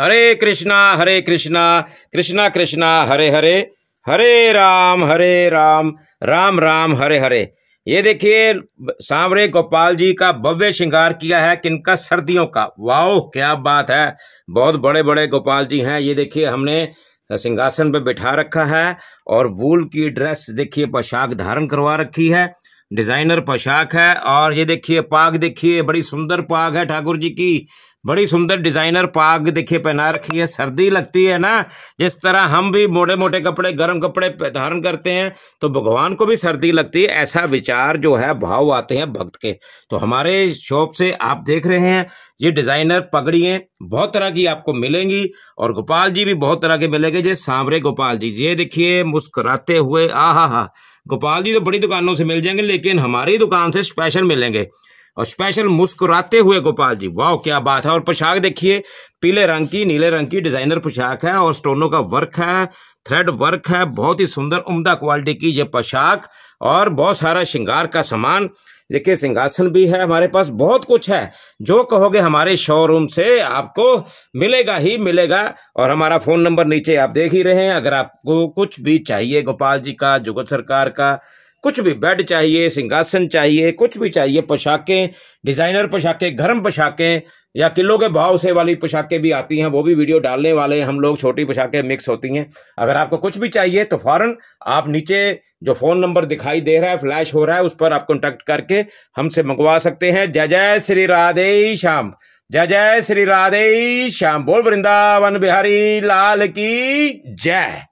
हरे कृष्णा हरे कृष्णा कृष्णा कृष्णा हरे हरे हरे राम हरे राम राम राम हरे हरे ये देखिए सांवरे गोपाल जी का भव्य श्रृंगार किया है किनका सर्दियों का वाह क्या बात है बहुत बड़े बड़े गोपाल जी हैं ये देखिए हमने सिंहासन पे बैठा रखा है और वूल की ड्रेस देखिए पोशाक धारण करवा रखी है डिज़ाइनर पोशाक है और ये देखिए पाग देखिए बड़ी सुंदर पाग है ठाकुर जी की बड़ी सुंदर डिजाइनर पाग देखिए पहना रखी है सर्दी लगती है ना जिस तरह हम भी मोटे मोटे कपड़े गर्म कपड़े धारण करते हैं तो भगवान को भी सर्दी लगती है ऐसा विचार जो है भाव आते हैं भक्त के तो हमारे शॉप से आप देख रहे हैं ये डिजाइनर पगड़िए बहुत तरह की आपको मिलेंगी और गोपाल जी भी बहुत तरह के मिलेंगे जे सांवरे गोपाल जी ये देखिए मुस्कुराते हुए आ गोपाल जी तो बड़ी दुकानों से मिल जाएंगे लेकिन हमारी दुकान से स्पेशल मिलेंगे और स्पेशल मुस्कुराते हुए गोपाल जी वाह क्या बात है और पोशाक देखिए पीले रंग की नीले रंग की डिजाइनर पोशाक है और स्टोनों का वर्क है थ्रेड वर्क है बहुत ही सुंदर उम्दा क्वालिटी की ये पोशाक और बहुत सारा श्रृंगार का सामान देखिए सिंहासन भी है हमारे पास बहुत कुछ है जो कहोगे हमारे शोरूम से आपको मिलेगा ही मिलेगा और हमारा फ़ोन नंबर नीचे आप देख ही रहे हैं अगर आपको कुछ भी चाहिए गोपाल जी का जुगत सरकार का कुछ भी बेड चाहिए सिंहासन चाहिए कुछ भी चाहिए पोशाकें डिज़ाइनर पोशाकें गर्म पोशाकें या किलो के भाव से वाली पोशाकें भी आती हैं वो भी वीडियो डालने वाले हम लोग छोटी पोशाकें मिक्स होती हैं अगर आपको कुछ भी चाहिए तो फ़ौरन आप नीचे जो फ़ोन नंबर दिखाई दे रहा है फ्लैश हो रहा है उस पर आप कॉन्टैक्ट करके हमसे मंगवा सकते हैं जय जय श्री राधे श्याम जय जय श्री राधे श्याम बोल वृंदावन बिहारी लाल की जय